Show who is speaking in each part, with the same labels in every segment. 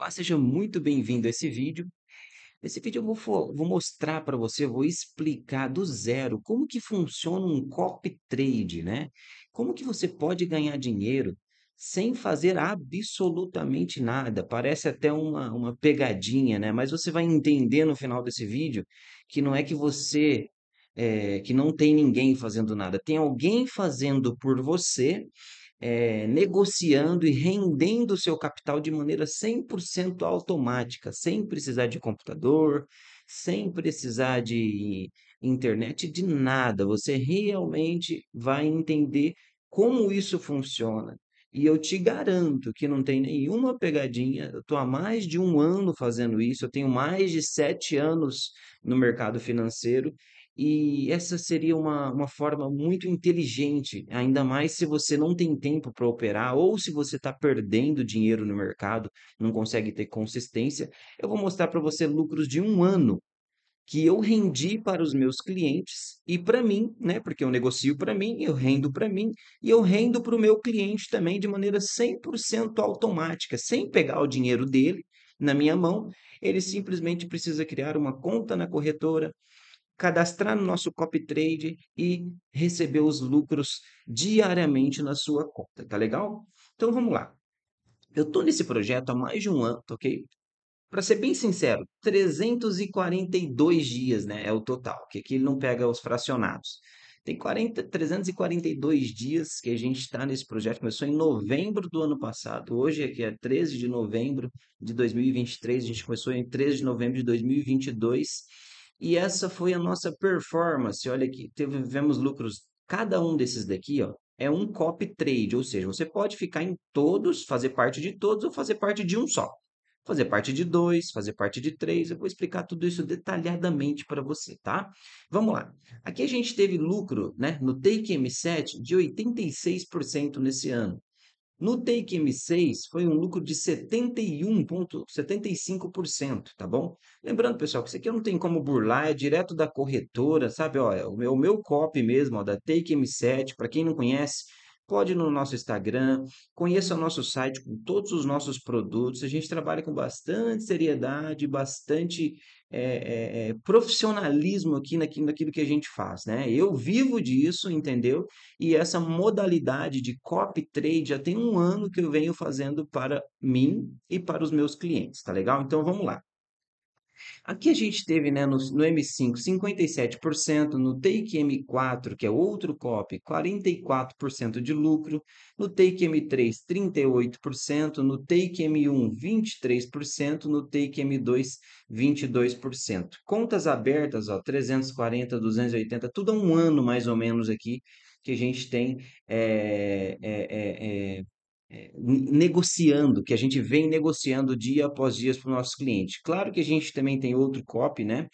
Speaker 1: Olá, seja muito bem-vindo a esse vídeo. Nesse vídeo eu vou, vou mostrar para você, vou explicar do zero como que funciona um copy trade, né? Como que você pode ganhar dinheiro sem fazer absolutamente nada. Parece até uma, uma pegadinha, né? Mas você vai entender no final desse vídeo que não é que você é, que não tem ninguém fazendo nada, tem alguém fazendo por você é, negociando e rendendo seu capital de maneira 100% automática, sem precisar de computador, sem precisar de internet, de nada. Você realmente vai entender como isso funciona. E eu te garanto que não tem nenhuma pegadinha. Eu estou há mais de um ano fazendo isso, eu tenho mais de sete anos no mercado financeiro e essa seria uma, uma forma muito inteligente, ainda mais se você não tem tempo para operar ou se você está perdendo dinheiro no mercado, não consegue ter consistência. Eu vou mostrar para você lucros de um ano que eu rendi para os meus clientes e para mim, né? Porque eu negocio para mim, eu rendo para mim e eu rendo para o meu cliente também de maneira 100% automática, sem pegar o dinheiro dele na minha mão. Ele simplesmente precisa criar uma conta na corretora, cadastrar no nosso copy trade e receber os lucros diariamente na sua conta, tá legal? Então vamos lá. Eu estou nesse projeto há mais de um ano, ok? Para ser bem sincero, 342 dias né, é o total, que aqui ele não pega os fracionados. Tem 40, 342 dias que a gente está nesse projeto. Começou em novembro do ano passado. Hoje aqui é 13 de novembro de 2023. A gente começou em 13 de novembro de 2022. E essa foi a nossa performance. Olha aqui, tivemos lucros. Cada um desses daqui, ó, é um copy trade, ou seja, você pode ficar em todos, fazer parte de todos ou fazer parte de um só. Fazer parte de dois, fazer parte de três. Eu vou explicar tudo isso detalhadamente para você, tá? Vamos lá. Aqui a gente teve lucro né, no Take M7 de 86% nesse ano. No Take M6 foi um lucro de 71,75%, tá bom? Lembrando, pessoal, que isso aqui eu não tenho como burlar, é direto da corretora, sabe? Ó, o meu, meu copy mesmo, ó, da Take M7, para quem não conhece, explode no nosso Instagram, conheça o nosso site com todos os nossos produtos. A gente trabalha com bastante seriedade, bastante é, é, profissionalismo aqui naquilo, naquilo que a gente faz, né? Eu vivo disso, entendeu? E essa modalidade de copy trade já tem um ano que eu venho fazendo para mim e para os meus clientes, tá legal? Então vamos lá. Aqui a gente teve né, no, no M5 57%, no Take M4, que é outro cop 44% de lucro, no Take M3 38%, no Take M1 23%, no Take M2 22%. Contas abertas, ó, 340, 280, tudo há um ano mais ou menos aqui que a gente tem é, é, é, negociando, que a gente vem negociando dia após dia para o nosso cliente. Claro que a gente também tem outro copy, né?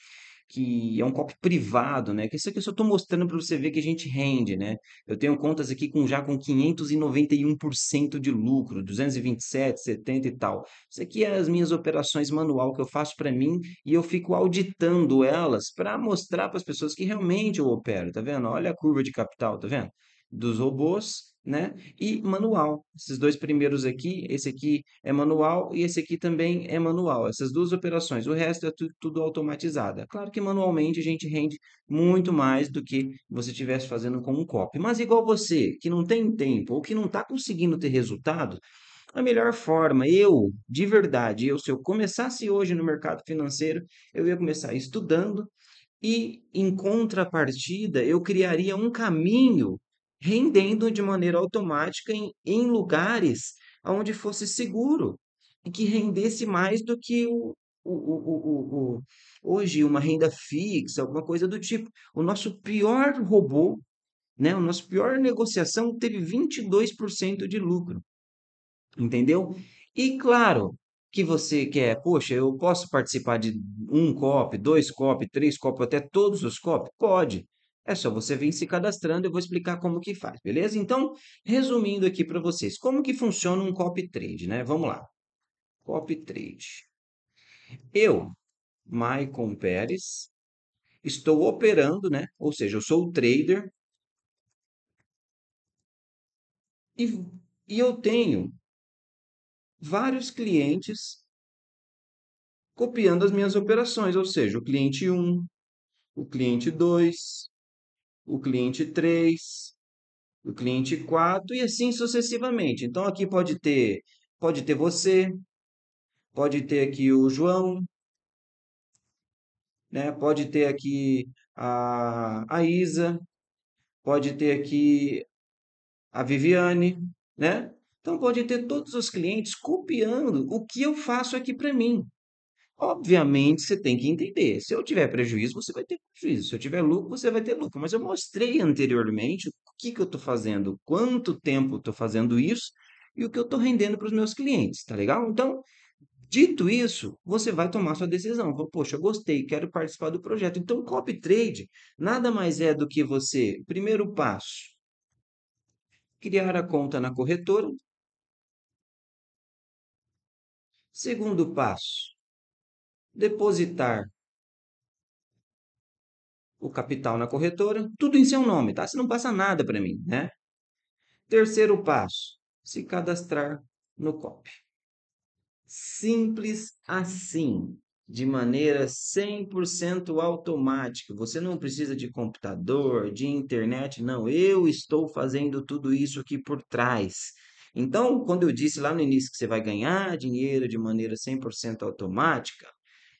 Speaker 1: que é um copy privado, né? Que isso aqui eu só estou mostrando para você ver que a gente rende, né? Eu tenho contas aqui com já com 591% de lucro, 227, 70 e tal. Isso aqui é as minhas operações manual que eu faço para mim e eu fico auditando elas para mostrar para as pessoas que realmente eu opero, tá vendo? Olha a curva de capital, tá vendo? Dos robôs né? E manual. Esses dois primeiros aqui, esse aqui é manual e esse aqui também é manual. Essas duas operações. O resto é tu, tudo automatizado. É claro que manualmente a gente rende muito mais do que você estivesse fazendo com um copy. Mas igual você, que não tem tempo ou que não está conseguindo ter resultado, a melhor forma, eu, de verdade, eu, se eu começasse hoje no mercado financeiro, eu ia começar estudando e, em contrapartida, eu criaria um caminho rendendo de maneira automática em, em lugares onde fosse seguro e que rendesse mais do que o, o, o, o, hoje uma renda fixa, alguma coisa do tipo. O nosso pior robô, né, o nosso pior negociação teve 22% de lucro. Entendeu? E claro que você quer, poxa, eu posso participar de um COP, dois COP, três COP, até todos os COP? Pode. É só você vir se cadastrando, eu vou explicar como que faz, beleza? Então, resumindo aqui para vocês, como que funciona um copy trade, né? Vamos lá. Copy trade. Eu, Maicon Pérez, estou operando, né? Ou seja, eu sou o trader e, e eu tenho vários clientes copiando as minhas operações, ou seja, o cliente 1, o cliente 2, o cliente 3, o cliente 4 e assim sucessivamente. Então aqui pode ter, pode ter você, pode ter aqui o João, né? Pode ter aqui a, a Isa, pode ter aqui a Viviane, né? Então pode ter todos os clientes copiando o que eu faço aqui para mim. Obviamente, você tem que entender. Se eu tiver prejuízo, você vai ter prejuízo. Se eu tiver lucro, você vai ter lucro. Mas eu mostrei anteriormente o que, que eu estou fazendo, quanto tempo estou fazendo isso e o que eu estou rendendo para os meus clientes, tá legal? Então, dito isso, você vai tomar sua decisão. Poxa, gostei, quero participar do projeto. Então, copy trade nada mais é do que você, primeiro passo, criar a conta na corretora. Segundo passo, depositar o capital na corretora, tudo em seu nome, tá? Você não passa nada para mim, né? Terceiro passo, se cadastrar no COP. Simples assim, de maneira 100% automática. Você não precisa de computador, de internet, não. Eu estou fazendo tudo isso aqui por trás. Então, quando eu disse lá no início que você vai ganhar dinheiro de maneira 100% automática,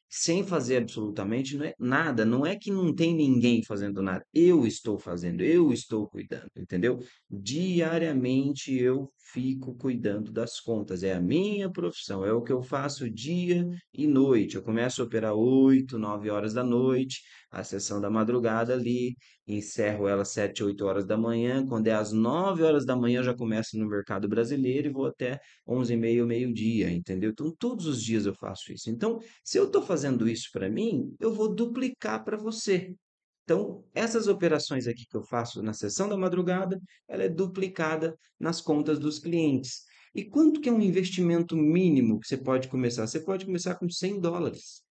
Speaker 1: sem fazer absolutamente nada. Não é que não tem ninguém fazendo nada. Eu estou fazendo, eu estou cuidando, entendeu? Diariamente eu fico cuidando das contas. É a minha profissão, é o que eu faço dia e noite. Eu começo a operar 8, 9 horas da noite, a sessão da madrugada ali, encerro ela às 7, 8 horas da manhã. Quando é às 9 horas da manhã, eu já começo no mercado brasileiro e vou até 11 e meio, meio-dia, entendeu? Então, todos os dias eu faço isso. Então, se eu estou fazendo isso para mim, eu vou duplicar para você. Então, essas operações aqui que eu faço na sessão da madrugada, ela é duplicada nas contas dos clientes. E quanto que é um investimento mínimo que você pode começar? Você pode começar com 100 dólares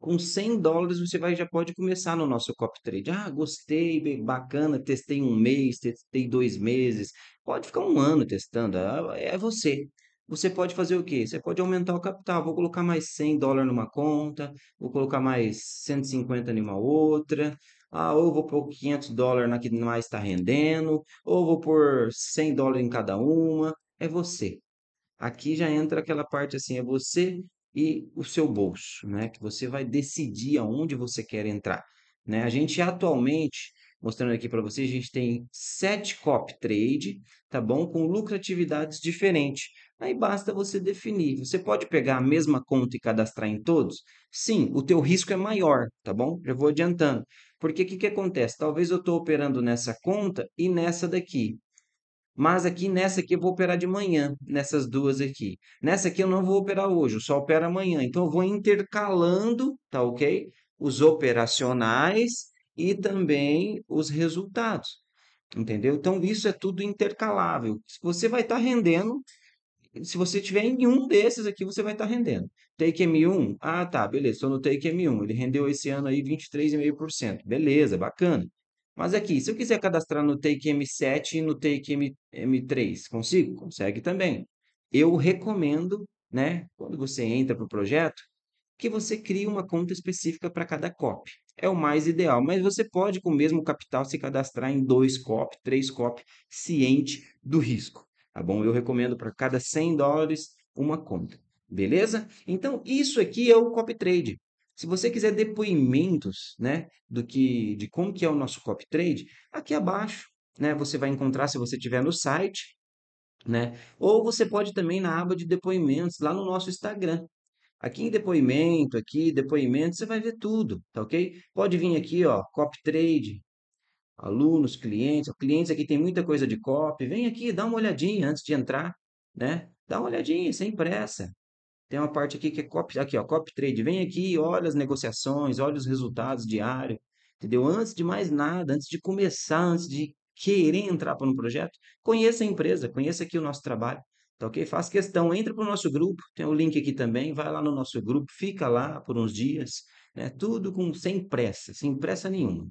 Speaker 1: com 100 dólares você vai, já pode começar no nosso copy trade. Ah, gostei, bacana, testei um mês, testei dois meses. Pode ficar um ano testando, é, é você. Você pode fazer o quê? Você pode aumentar o capital. Vou colocar mais 100 dólares numa conta, vou colocar mais 150 numa outra. Ah, ou vou pôr 500 dólares na que mais está rendendo, ou vou pôr 100 dólares em cada uma. É você. Aqui já entra aquela parte assim, é você e o seu bolso, né? Que você vai decidir aonde você quer entrar, né? A gente atualmente, mostrando aqui para vocês, a gente tem sete copy trade, tá bom? Com lucratividades diferentes. Aí basta você definir. Você pode pegar a mesma conta e cadastrar em todos? Sim, o teu risco é maior, tá bom? Já vou adiantando. Porque o que, que acontece? Talvez eu estou operando nessa conta e nessa daqui. Mas aqui nessa aqui eu vou operar de manhã, nessas duas aqui. Nessa aqui eu não vou operar hoje, eu só opero amanhã. Então eu vou intercalando, tá ok? Os operacionais e também os resultados. Entendeu? Então isso é tudo intercalável. Você vai estar tá rendendo se você tiver em um desses aqui, você vai estar tá rendendo. Take M1, ah tá, beleza, estou no Take M1, ele rendeu esse ano aí 23,5%. Beleza, bacana. Mas aqui, se eu quiser cadastrar no Take M7 e no Take M, 3 consigo? Consegue também. Eu recomendo, né, quando você entra para o projeto, que você crie uma conta específica para cada COP. É o mais ideal, mas você pode, com o mesmo capital, se cadastrar em dois COP, três COP, ciente do risco. Tá bom? Eu recomendo para cada 100 dólares uma conta. Beleza? Então, isso aqui é o copy trade. Se você quiser depoimentos, né, do que de como que é o nosso copy trade, aqui abaixo, né, você vai encontrar se você tiver no site, né? Ou você pode também na aba de depoimentos lá no nosso Instagram. Aqui em depoimento, aqui depoimento, você vai ver tudo, tá OK? Pode vir aqui, ó, copy trade, alunos, clientes, clientes aqui tem muita coisa de copy, vem aqui, dá uma olhadinha antes de entrar, né? Dá uma olhadinha, sem pressa. Tem uma parte aqui que é copy, aqui, ó, copy trade. Vem aqui, olha as negociações, olha os resultados diários, entendeu? Antes de mais nada, antes de começar, antes de querer entrar para um projeto, conheça a empresa, conheça aqui o nosso trabalho, tá ok? Faz questão, entra para o nosso grupo, tem o um link aqui também, vai lá no nosso grupo, fica lá por uns dias, né? Tudo com sem pressa, sem pressa nenhuma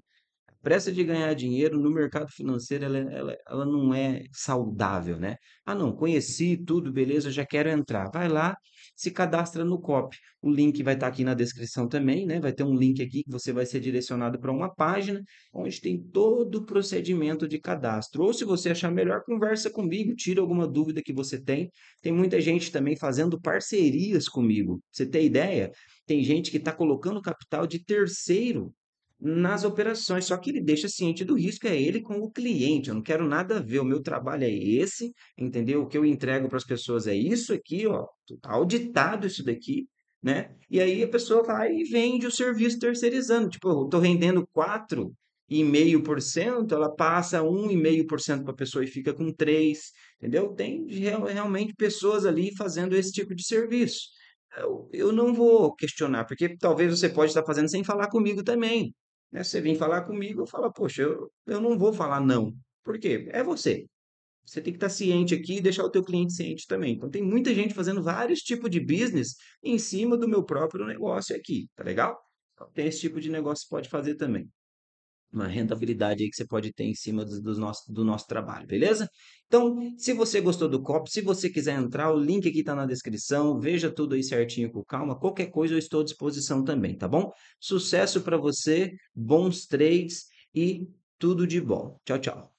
Speaker 1: pressa de ganhar dinheiro no mercado financeiro, ela, ela, ela não é saudável, né? Ah, não, conheci tudo, beleza, já quero entrar. Vai lá, se cadastra no COP. O link vai estar tá aqui na descrição também, né? Vai ter um link aqui que você vai ser direcionado para uma página onde tem todo o procedimento de cadastro. Ou se você achar melhor, conversa comigo, tira alguma dúvida que você tem. Tem muita gente também fazendo parcerias comigo. Você tem ideia? Tem gente que está colocando capital de terceiro nas operações, só que ele deixa ciente do risco, é ele com o cliente. Eu não quero nada a ver, o meu trabalho é esse, entendeu? O que eu entrego para as pessoas é isso aqui, ó, tá auditado isso daqui, né? E aí a pessoa vai e vende o serviço terceirizando. Tipo, eu tô rendendo 4,5%, e meio por cento, ela passa um e meio por cento para a pessoa e fica com três, entendeu? Tem realmente pessoas ali fazendo esse tipo de serviço. Eu, eu não vou questionar, porque talvez você pode estar fazendo sem falar comigo também. Né? Você vem falar comigo, eu falo, poxa, eu, eu não vou falar não. Por quê? É você. Você tem que estar ciente aqui e deixar o teu cliente ciente também. Então, tem muita gente fazendo vários tipos de business em cima do meu próprio negócio aqui, tá legal? Então, tem esse tipo de negócio que você pode fazer também uma rentabilidade aí que você pode ter em cima do, do, nosso, do nosso trabalho, beleza? Então, se você gostou do copo, se você quiser entrar, o link aqui está na descrição, veja tudo aí certinho com calma, qualquer coisa eu estou à disposição também, tá bom? Sucesso para você, bons trades e tudo de bom. Tchau, tchau.